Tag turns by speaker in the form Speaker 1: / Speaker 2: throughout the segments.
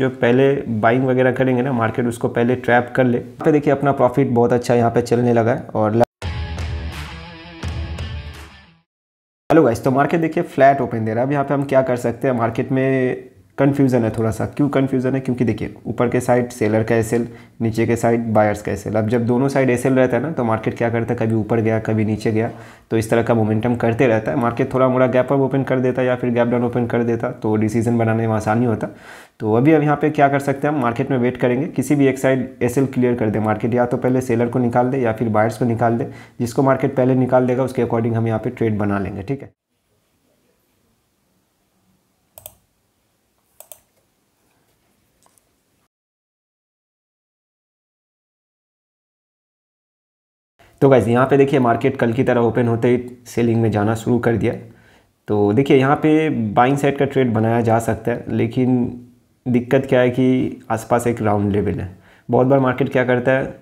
Speaker 1: जो पहले बाइंग वगैरह करेंगे ना मार्केट उसको पहले ट्रैप कर ले पे देखिए अपना प्रॉफिट बहुत अच्छा यहाँ पे चलने लगा है और हेलो गाइस तो मार्केट देखिए फ्लैट ओपन दे रहा है अब यहाँ पे हम क्या कर सकते हैं मार्केट में कन्फ्यूज़न है थोड़ा सा क्यों कन्फ्यूज़न है क्योंकि देखिए ऊपर के साइड सेलर का एस नीचे के साइड बायर्स का एसेल अब जब दोनों साइड एसेल रहता है ना तो मार्केट क्या करता है कभी ऊपर गया कभी नीचे गया तो इस तरह का मोमेंटम करते रहता है मार्केट थोड़ा मोड़ा गैप अप ओपन कर देता या फिर गैप डाउन ओपन कर देता तो डिसीजन बनाने में आसानी होता तो अभी अब यहाँ पे क्या कर सकते हैं हम मार्केट में वेट करेंगे किसी भी एक साइड एस क्लियर कर दे मार्केट या तो पहले सेलर को निकाल दे या फिर बायर्स को निकाल दे जिसको मार्केट पहले निकाल देगा उसके अकॉर्डिंग हम यहाँ पे ट्रेड बना लेंगे ठीक है तो गाइज यहाँ पे देखिए मार्केट कल की तरह ओपन होते ही सेलिंग में जाना शुरू कर दिया तो देखिए यहाँ पे बाइंग साइड का ट्रेड बनाया जा सकता है लेकिन दिक्कत क्या है कि आसपास एक राउंड लेवल है बहुत बार मार्केट क्या करता है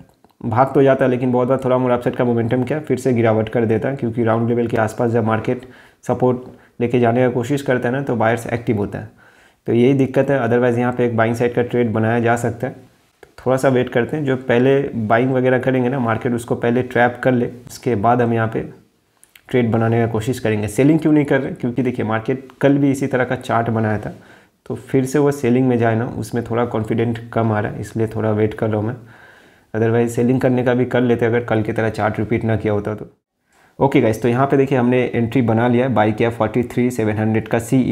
Speaker 1: भाग तो जाता है लेकिन बहुत बार थोड़ा मोड़ा अपसेट का मोमेंटम क्या फिर से गिरावट कर देता है क्योंकि राउंड लेवल के आसपास जब मार्केट सपोर्ट लेके जाने का कोशिश करता है ना तो बायर्स एक्टिव होता है तो यही दिक्कत है अदरवाइज़ यहाँ पे एक बाइंग साइड का ट्रेड बनाया जा सकता है थोड़ा सा वेट करते हैं जो पहले बाइंग वगैरह करेंगे ना मार्केट उसको पहले ट्रैप कर ले उसके बाद हम यहाँ पे ट्रेड बनाने का कोशिश करेंगे सेलिंग क्यों नहीं कर रहे क्योंकि देखिए मार्केट कल भी इसी तरह का चार्ट बनाया था तो फिर से वो सेलिंग में जाए ना उसमें थोड़ा कॉन्फिडेंट कम आ रहा है इसलिए थोड़ा वेट कर रहा हूँ मैं अदरवाइज सेलिंग करने का भी कर लेते अगर कल की तरह चार्ट रिपीट ना किया होता तो ओके गाइज तो यहाँ पे देखिए हमने एंट्री बना लिया है बाई किया फोर्टी का सी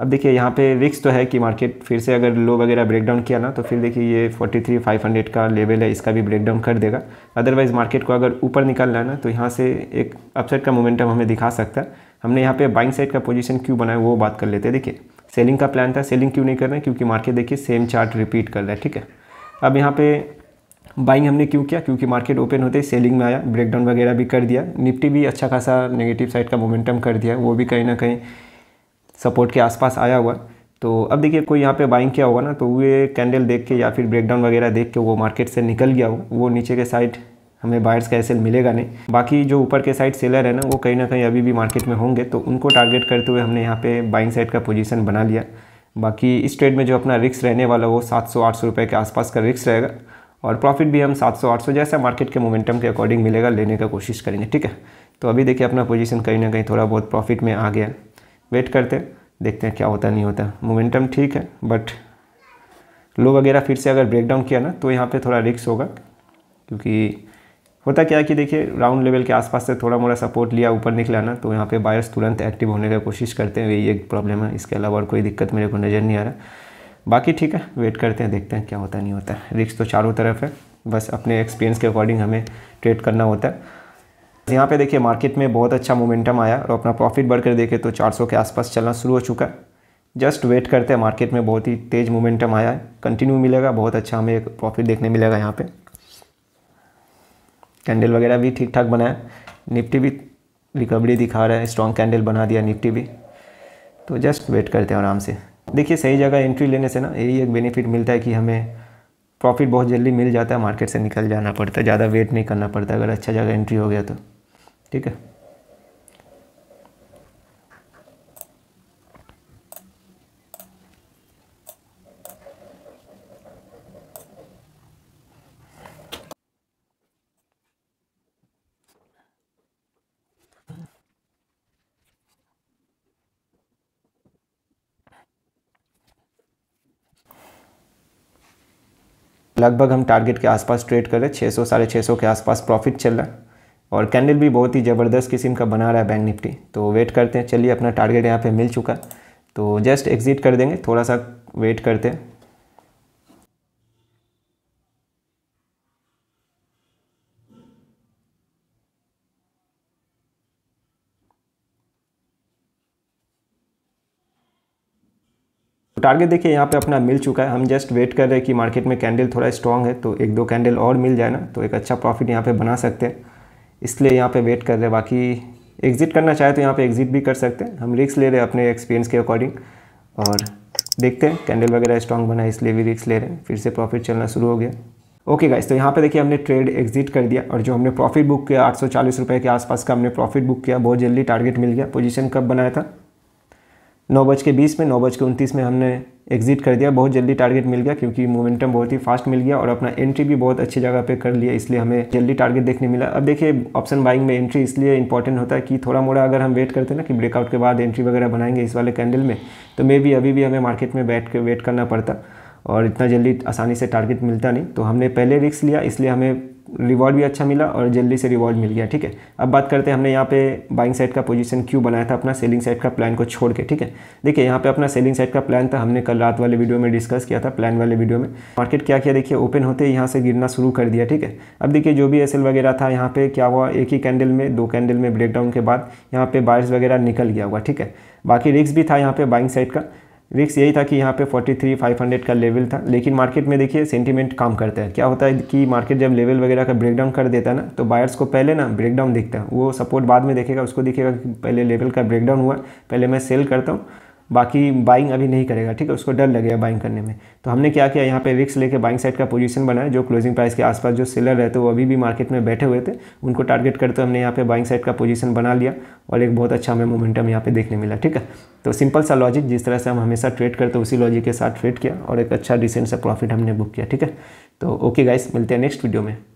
Speaker 1: अब देखिए यहाँ पे रिक्स तो है कि मार्केट फिर से अगर लो वगैरह ब्रेकडाउन किया ना तो फिर देखिए ये 43,500 का लेवल है इसका भी ब्रेकडाउन कर देगा अदरवाइज़ मार्केट को अगर ऊपर निकालना है ना तो यहाँ से एक अपसाइड का मोमेंटम हमें दिखा सकता है हमने यहाँ पे बाइंग साइड का पोजीशन क्यों बनाया वो बात कर लेते हैं देखिए सेलिंग का प्लान था सेलिंग क्यों नहीं कर रहे क्योंकि मार्केट देखिए सेम चार्ट रिपीट कर रहा है ठीक है अब यहाँ पर बाइंग हमने क्यों किया क्योंकि मार्केट ओपन होते ही सेलिंग में आया ब्रेकडाउन वगैरह भी कर दिया निफ्टी भी अच्छा खासा नेगेटिव साइड का मोमेंटम कर दिया वो भी कहीं ना कहीं सपोर्ट के आसपास आया हुआ तो अब देखिए कोई यहाँ पे बाइंग किया होगा ना तो वे कैंडल देख के या फिर ब्रेकडाउन वगैरह देख के वो मार्केट से निकल गया हो वो नीचे के साइड हमें बायर्स का ऐसे मिलेगा नहीं बाकी जो ऊपर के साइड सेलर है ना वो कहीं ना कहीं अभी भी मार्केट में होंगे तो उनको टारगेट करते हुए हमने यहाँ पे बाइंग साइड का पोजीशन बना लिया बाकी इस ट्रेड में जो अपना रिक्स रहने वाला वो सात सौ आठ सौ रुपये के आसपास का रिक्स रहेगा और प्रॉफिट भी हम सात सौ आठ सौ जैसा मार्केट के मोमेंटम के अकॉर्डिंग मिलेगा लेने का कोशिश करेंगे ठीक है तो अभी देखिए अपना पोजीशन कहीं ना कहीं थोड़ा बहुत प्रॉफिट में आ गया वेट करते हैं देखते हैं क्या होता नहीं होता मोमेंटम ठीक है बट लो वगैरह फिर से अगर ब्रेकडाउन किया ना तो यहाँ पे थोड़ा रिक्स होगा क्योंकि होता क्या है कि देखिए राउंड लेवल के आसपास से थोड़ा मोड़ा सपोर्ट लिया ऊपर निकला ना तो यहाँ पे बायर्स तुरंत एक्टिव होने का कोशिश करते हैं ये एक प्रॉब्लम है इसके अलावा और कोई दिक्कत मेरे को नज़र नहीं आ रहा बाकी ठीक है वेट करते हैं देखते हैं क्या होता नहीं होता रिक्स तो चारों तरफ है बस अपने एक्सपीरियंस के अकॉर्डिंग हमें ट्रेड करना होता है यहाँ पे देखिए मार्केट में बहुत अच्छा मोमेंटम आया और अपना प्रॉफिट बढ़कर देखे तो 400 के आसपास चलना शुरू हो चुका है जस्ट वेट करते हैं मार्केट में बहुत ही तेज मोमेंटम आया है कंटिन्यू मिलेगा बहुत अच्छा हमें एक प्रॉफिट देखने मिलेगा यहाँ पे कैंडल वगैरह भी ठीक ठाक बनाया निफ्टी भी रिकवरी दिखा रहा है स्ट्रॉन्ग कैंडल बना दिया निफ्टी भी तो जस्ट वेट करते हैं आराम से देखिए सही जगह एंट्री लेने से ना यही एक बेनिफिट मिलता है कि हमें प्रॉफिट बहुत जल्दी मिल जाता है मार्केट से निकल जाना पड़ता है ज़्यादा वेट नहीं करना पड़ता अगर अच्छा जगह एंट्री हो गया तो ठीक है लगभग हम टारगेट के आसपास ट्रेड कर रहे हैं छः सौ साढ़े छः सौ के आसपास प्रॉफिट चल रहा है और कैंडल भी बहुत ही ज़बरदस्त किस्म का बना रहा है बैंक निफ्टी तो वेट करते हैं चलिए अपना टारगेट यहाँ पे मिल चुका तो जस्ट एग्ज़िट कर देंगे थोड़ा सा वेट करते हैं तो टारगेट देखिए यहाँ पे अपना मिल चुका है हम जस्ट वेट कर रहे हैं कि मार्केट में कैंडल थोड़ा स्ट्रॉन्ग है तो एक दो कैंडल और मिल जाए ना तो एक अच्छा प्रॉफिट यहाँ पे बना सकते हैं इसलिए यहाँ पे वेट कर रहे हैं बाकी एग्जिट करना चाहे तो यहाँ पे एग्जिट भी कर सकते हैं हम रिक्स ले रहे हैं अपने एक्सपीरियंस के अकॉर्डिंग और देखते हैं कैंडल वगैरह स्ट्रॉन्ग बना इसलिए भी रिक्स ले रहे हैं फिर से प्रॉफिट चलना शुरू हो गया ओके गाइस तो यहाँ पे देखिए हमने ट्रेड एग्जिट कर दिया और जो हमने प्रॉफिट बुक किया आठ सौ के आसपास का हमने प्रॉफिट बुक किया बहुत जल्दी टारगेट मिल गया पोजीशन कब बनाया था नौ बज के बीस में नौ बज के उनतीस में हमने एग्जिट कर दिया बहुत जल्दी टारगेट मिल गया क्योंकि मोमेंटम बहुत ही फास्ट मिल गया और अपना एंट्री भी बहुत अच्छी जगह पे कर लिया इसलिए हमें जल्दी टारगेट देखने मिला अब देखिए ऑप्शन बाइंग में एंट्री इसलिए इंपॉर्टेंट होता है कि थोड़ा मोड़ा अगर हम वेट करते ना कि ब्रेकआउट के बाद एंट्री वगैरह बनाएंगे इस वाले कैंडल में तो मे भी अभी भी हमें मार्केट में बैठ कर वेट करना पड़ता और इतना जल्दी आसानी से टारगेट मिलता नहीं तो हमने पहले रिक्स लिया इसलिए हमें रिवॉर्ड भी अच्छा मिला और जल्दी से रिवॉर्ड मिल गया ठीक है अब बात करते हैं हमने यहाँ पे बाइंग साइड का पोजीशन क्यों बनाया था अपना सेलिंग साइड का प्लान को छोड़ के ठीक है देखिए यहाँ पे अपना सेलिंग साइड का प्लान था हमने कल रात वाले वीडियो में डिस्कस किया था प्लान वाले वीडियो में मार्केट क्या किया देखिए ओपन होते यहाँ से गिरना शुरू कर दिया ठीक है अब देखिए जो भी एस वगैरह था यहाँ पर क्या हुआ एक ही कैंडल में दो कैंडल में ब्रेकडाउन के बाद यहाँ पर बायर्स वगैरह निकल गया हुआ ठीक है बाकी रिक्स भी था यहाँ पर बाइंग साइड का रिक्स यही था कि यहाँ पे 43,500 का लेवल था लेकिन मार्केट में देखिए सेंटीमेंट काम करता है क्या होता है कि मार्केट जब लेवल वगैरह का ब्रेकडाउन कर देता है ना तो बायर्स को पहले ना ब्रेकडाउन दिखता है वो सपोर्ट बाद में देखेगा उसको देखेगा कि पहले लेवल का ब्रेकडाउन हुआ पहले मैं सेल करता हूँ बाकी बाइंग अभी नहीं करेगा ठीक है उसको डर लगेगा बाइंग करने में तो हमने क्या किया यहाँ पे रिक्स लेके बाइंग साइड का पोजीशन बनाया जो क्लोजिंग प्राइस के आसपास जो सेलर रहते वो अभी भी मार्केट में बैठे हुए थे उनको टारगेट करते हमने यहाँ पे बाइंग साइड का पोजीशन बना लिया और एक बहुत अच्छा हमें मोमेंटम यहाँ पे देखने मिला ठीक है तो सिंपल सा लॉजिक जिस तरह से हम हमेशा ट्रेड करते उसी लॉजिक के साथ ट्रेड किया और एक अच्छा डिसेंट सा प्रॉफिट हमने बुक किया ठीक है तो ओके गाइस मिलते हैं नेक्स्ट वीडियो में